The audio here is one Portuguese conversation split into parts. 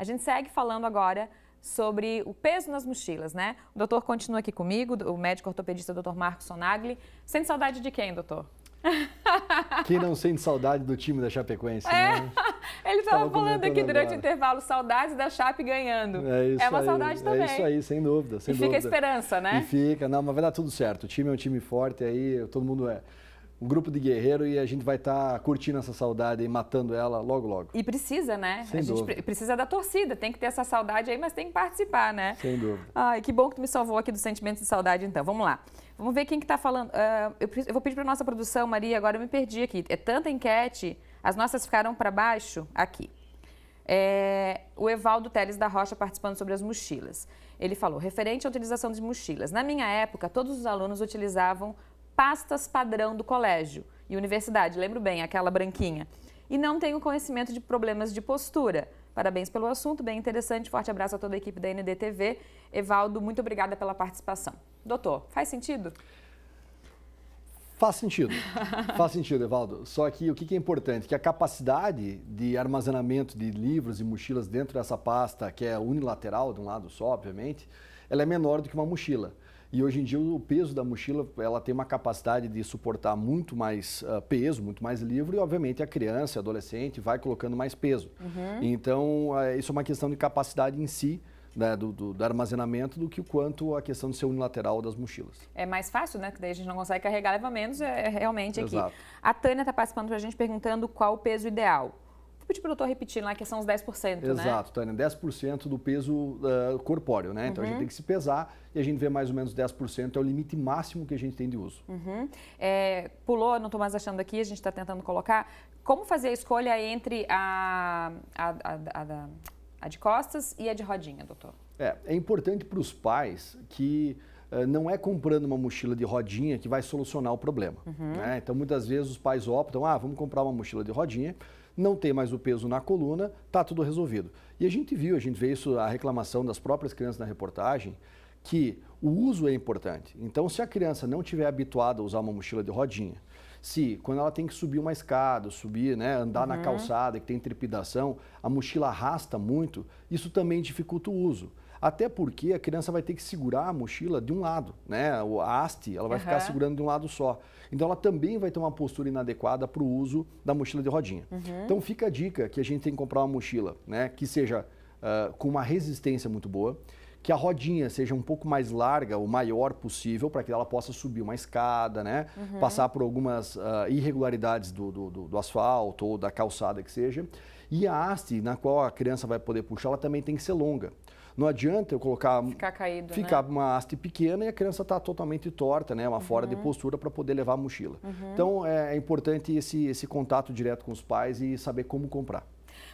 A gente segue falando agora sobre o peso nas mochilas, né? O doutor continua aqui comigo, o médico ortopedista doutor Marcos Sonagli. Sente saudade de quem, doutor? Quem não sente saudade do time da Chapecoense, é. né? Ele estava falando aqui durante agora. o intervalo, saudades da Chape ganhando. É, isso é uma aí, saudade é também. É isso aí, sem dúvida. Sem e dúvida. fica a esperança, né? E fica, não, mas vai dar tudo certo. O time é um time forte aí, todo mundo é um grupo de guerreiro e a gente vai estar tá curtindo essa saudade e matando ela logo, logo. E precisa, né? Sem a gente precisa da torcida, tem que ter essa saudade aí, mas tem que participar, né? Sem dúvida. Ai, que bom que tu me salvou aqui do sentimento de saudade, então. Vamos lá. Vamos ver quem que tá falando. Uh, eu, eu, vou pedir para nossa produção, Maria, agora eu me perdi aqui. É tanta enquete, as nossas ficaram para baixo aqui. É, o Evaldo Teles da Rocha participando sobre as mochilas. Ele falou, referente à utilização de mochilas. Na minha época, todos os alunos utilizavam pastas padrão do colégio e universidade, lembro bem, aquela branquinha. E não tenho conhecimento de problemas de postura. Parabéns pelo assunto, bem interessante. Forte abraço a toda a equipe da NDTV. Evaldo, muito obrigada pela participação. Doutor, faz sentido? Faz sentido. Faz sentido, Evaldo. Só que o que é importante? Que a capacidade de armazenamento de livros e mochilas dentro dessa pasta, que é unilateral, de um lado só, obviamente, ela é menor do que uma mochila. E hoje em dia o peso da mochila ela tem uma capacidade de suportar muito mais uh, peso, muito mais livro, e obviamente a criança, a adolescente vai colocando mais peso. Uhum. Então, uh, isso é uma questão de capacidade em si. Né, do, do, do, armazenamento do que o quanto a questão de ser unilateral das mochilas. É mais fácil, né? Que daí a gente não consegue carregar, leva menos, é, é realmente Exato. aqui. A Tânia está participando para a gente perguntando qual o peso ideal. Tipo para o repetindo lá, né, que são os 10%, Exato, né? Exato, Tânia, 10% do peso uh, corpóreo, né? Então uhum. a gente uhum. tem que se pesar e a gente vê mais ou menos 10% é o limite máximo que a gente tem de uso. Uhum. É, pulou, não estou mais achando aqui, a gente está tentando colocar. Como fazer a escolha entre a, a, a, a, a de costas e a de rodinha, doutor? É, é importante para os pais que ah, não é comprando uma mochila de rodinha que vai solucionar o problema. Uhum. Né? Então, muitas vezes os pais optam, ah, vamos comprar uma mochila de rodinha, não tem mais o peso na coluna, tá tudo resolvido. E a gente viu, a gente vê isso, a reclamação das próprias crianças na reportagem, que o uso é importante. Então, se a criança não tiver habituada a usar uma mochila de rodinha, se quando ela tem que subir uma escada, subir, né, andar uhum. na calçada que tem trepidação, a mochila arrasta muito, isso também dificulta o uso. Até porque a criança vai ter que segurar a mochila de um lado, né? A haste, ela vai uhum. ficar segurando de um lado só. Então ela também vai ter uma postura inadequada para o uso da mochila de rodinha. Uhum. Então fica a dica que a gente tem que comprar uma mochila, né? Que seja uh, com uma resistência muito boa que a rodinha seja um pouco mais larga, o maior possível, para que ela possa subir uma escada, né? Uhum. Passar por algumas uh, irregularidades do, do, do, asfalto ou da calçada que seja. E a haste na qual a criança vai poder puxar, ela também tem que ser longa. Não adianta eu colocar. Ficar caído. Ficar né? uma haste pequena e a criança está totalmente torta, né? Uma uhum. fora de postura para poder levar a mochila. Uhum. Então é, é importante esse, esse contato direto com os pais e saber como comprar.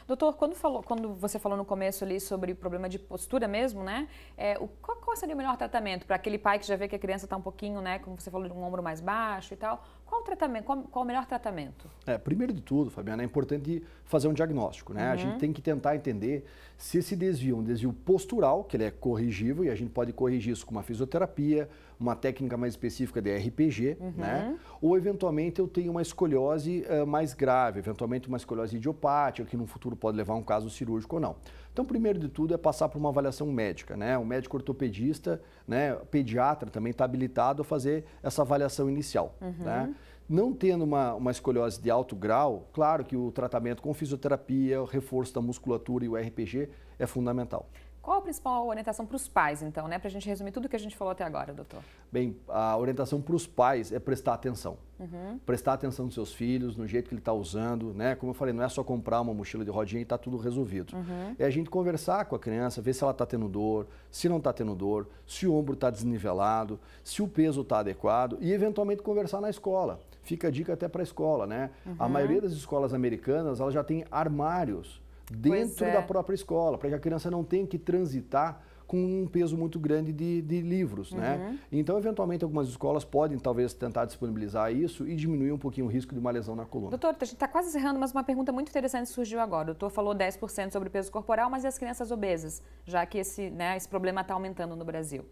Doutor, quando, falou, quando você falou no começo ali sobre o problema de postura mesmo, né? É, o, qual, qual seria o melhor tratamento para aquele pai que já vê que a criança está um pouquinho, né? Como você falou, de um ombro mais baixo e tal. Qual o tratamento? Qual, qual, o melhor tratamento? É, primeiro de tudo, Fabiana, é importante fazer um diagnóstico, né? Uhum. A gente uhum. tem que tentar entender se esse desvio é um desvio postural, que ele é corrigível e a gente pode corrigir isso com uma fisioterapia, uma técnica mais específica de RPG, uhum. né? Ou eventualmente eu tenho uma escoliose uh, mais grave, eventualmente uma escoliose idiopática, que no futuro pode levar a um caso cirúrgico ou não. Então, primeiro de tudo é passar por uma avaliação médica, né? Um médico ortopedista, né, pediatra também está habilitado a fazer essa avaliação inicial, uhum. né? Não tendo uma, uma escoliose de alto grau, claro que o tratamento com fisioterapia, o reforço da musculatura e o RPG é fundamental. Qual a principal orientação para os pais, então, né? Para a gente resumir tudo o que a gente falou até agora, doutor. Bem, a orientação para os pais é prestar atenção. Uhum. Prestar atenção nos seus filhos, no jeito que ele está usando, né? Como eu falei, não é só comprar uma mochila de rodinha e está tudo resolvido. Uhum. É a gente conversar com a criança, ver se ela está tendo dor, se não está tendo dor, se o ombro está desnivelado, se o peso está adequado e, eventualmente, conversar na escola. Fica a dica até para a escola, né? Uhum. A maioria das escolas americanas, ela já tem armários dentro é. da própria escola, para que a criança não tenha que transitar com um peso muito grande de, de livros, né? uhum. né? Então, eventualmente, algumas escolas podem, talvez, tentar disponibilizar isso e diminuir um pouquinho o risco de uma lesão na coluna. Doutor, a gente está quase encerrando, mas uma pergunta muito interessante surgiu agora. O doutor falou 10% sobre peso corporal, mas e as crianças obesas? Já que esse, né, esse problema está aumentando no Brasil.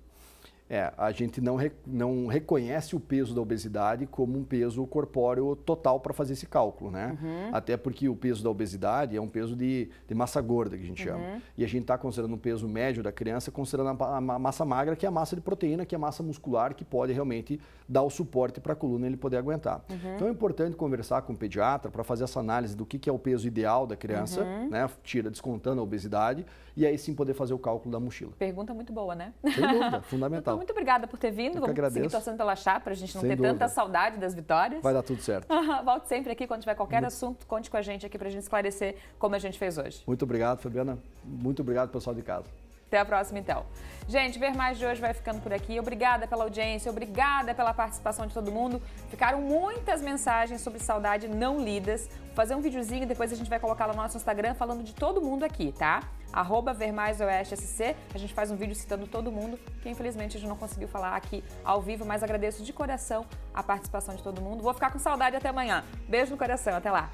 É, a gente não, re, não reconhece o peso da obesidade como um peso corpóreo total para fazer esse cálculo, né? Uhum. Até porque o peso da obesidade é um peso de, de massa gorda, que a gente uhum. chama. E a gente está considerando o peso médio da criança, considerando a, a, massa magra, que é a massa de proteína, que é a massa muscular, que pode realmente dar o suporte para a coluna ele poder aguentar. Uhum. Então é importante conversar com o pediatra para fazer essa análise do que, que é o peso ideal da criança, uhum. né? Tira, descontando a obesidade, e aí sim poder fazer o cálculo da mochila. Pergunta muito boa, né? Sem dúvida, fundamental. Legal. Muito obrigada por ter vindo. Eu Vamos agradeço. seguir torcendo pela chapa, a gente não Sem ter dúvida. tanta saudade das vitórias. Vai dar tudo certo. Volte sempre aqui quando tiver qualquer muito. assunto, conte com a gente aqui para a gente esclarecer como a gente fez hoje. Muito obrigado, Fabiana. Muito obrigado, pessoal de casa. Até a próxima, então. Gente, Ver Mais de hoje vai ficando por aqui. Obrigada pela audiência, obrigada pela participação de todo mundo. Ficaram muitas mensagens sobre saudade não lidas. Vou fazer um videozinho, depois a gente vai colocar no nosso Instagram falando de todo mundo aqui, tá? Arroba SC. A gente faz um vídeo citando todo mundo, que infelizmente a gente não conseguiu falar aqui ao vivo, mas agradeço de coração a participação de todo mundo. Vou ficar com saudade até amanhã. Beijo no coração, até lá.